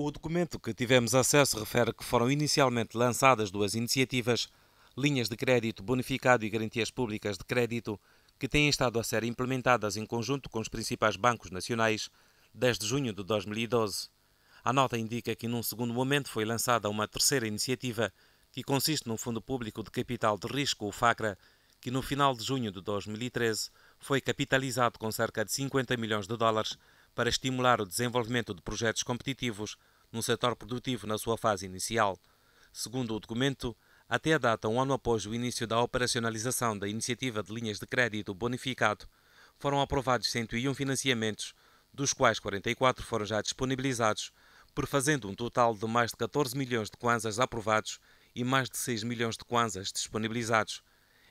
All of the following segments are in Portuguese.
O documento que tivemos acesso refere que foram inicialmente lançadas duas iniciativas, linhas de crédito bonificado e garantias públicas de crédito, que têm estado a ser implementadas em conjunto com os principais bancos nacionais desde junho de 2012. A nota indica que, num segundo momento, foi lançada uma terceira iniciativa que consiste num fundo público de capital de risco, o FACRA, que no final de junho de 2013 foi capitalizado com cerca de 50 milhões de dólares para estimular o desenvolvimento de projetos competitivos no setor produtivo na sua fase inicial. Segundo o documento, até a data, um ano após o início da operacionalização da iniciativa de linhas de crédito bonificado, foram aprovados 101 financiamentos, dos quais 44 foram já disponibilizados, por fazendo um total de mais de 14 milhões de kwanzas aprovados e mais de 6 milhões de kwanzas disponibilizados.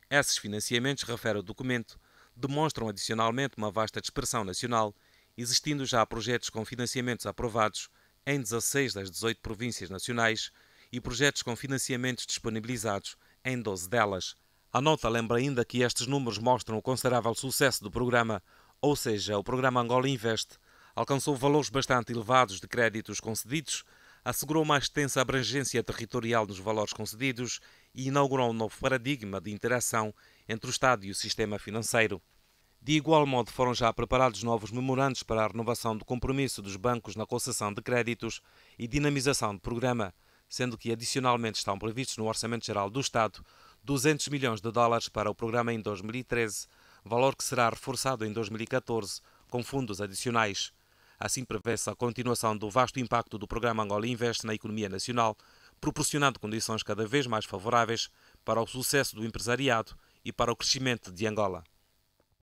Esses financiamentos, refere o documento, demonstram adicionalmente uma vasta dispersão nacional existindo já projetos com financiamentos aprovados em 16 das 18 províncias nacionais e projetos com financiamentos disponibilizados em 12 delas. A nota lembra ainda que estes números mostram o considerável sucesso do programa, ou seja, o programa Angola Invest alcançou valores bastante elevados de créditos concedidos, assegurou uma extensa abrangência territorial nos valores concedidos e inaugurou um novo paradigma de interação entre o Estado e o sistema financeiro. De igual modo, foram já preparados novos memorandos para a renovação do compromisso dos bancos na concessão de créditos e dinamização do programa, sendo que adicionalmente estão previstos no Orçamento Geral do Estado 200 milhões de dólares para o programa em 2013, valor que será reforçado em 2014 com fundos adicionais. Assim prevê-se a continuação do vasto impacto do programa Angola Invest na economia nacional, proporcionando condições cada vez mais favoráveis para o sucesso do empresariado e para o crescimento de Angola.